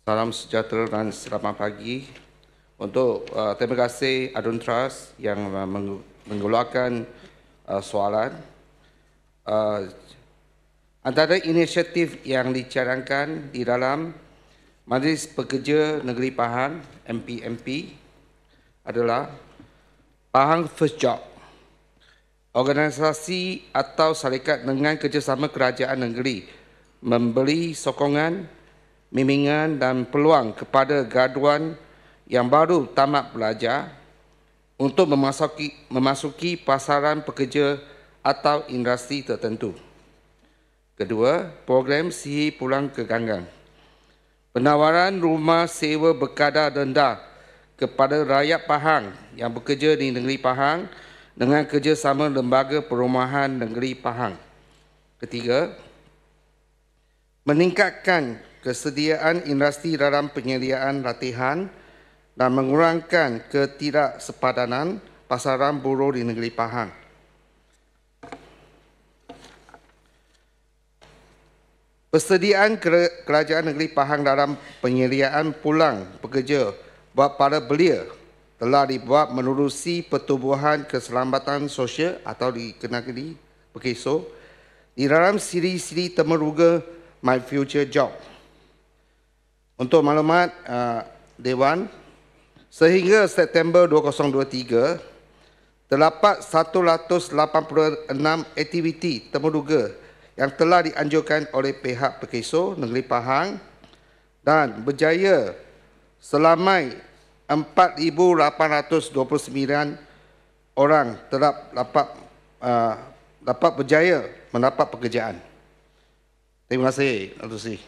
Salam sejahtera dan selamat pagi. Untuk uh, terima kasih Adun Trust yang uh, mengeluarkan uh, soalan. Uh, antara inisiatif yang dicadangkan di dalam Majlis Pekerja Negeri Pahang MPMP adalah Pahang First Job organisasi atau syarikat dengan kerjasama kerajaan negeri memberi sokongan bimbingan dan peluang kepada graduan yang baru tamat belajar untuk memasuki, memasuki pasaran pekerja atau industri tertentu. Kedua, program sihir pulang ke ganggang. Penawaran rumah sewa berkadar rendah kepada rakyat Pahang yang bekerja di negeri Pahang dengan kerjasama lembaga perumahan negeri Pahang. Ketiga, meningkatkan kesediaan industri dalam penyediaan latihan dan mengurangkan ketidaksepadanan pasaran buruh di negeri Pahang. Persediaan kerajaan negeri Pahang dalam penyediaan pulang pekerja buat para belia telah dibuat menerusi pertubuhan keselamatan sosial atau dikenali PKSO di dalam siri-siri temeruga my future job. Untuk maklumat uh, Dewan, sehingga September 2023, terdapat 186 aktiviti temuduga yang telah dianjurkan oleh pihak Pekeso Negeri Pahang dan berjaya selamai 4,829 orang telah dapat, uh, dapat berjaya mendapat pekerjaan. Tengo hace,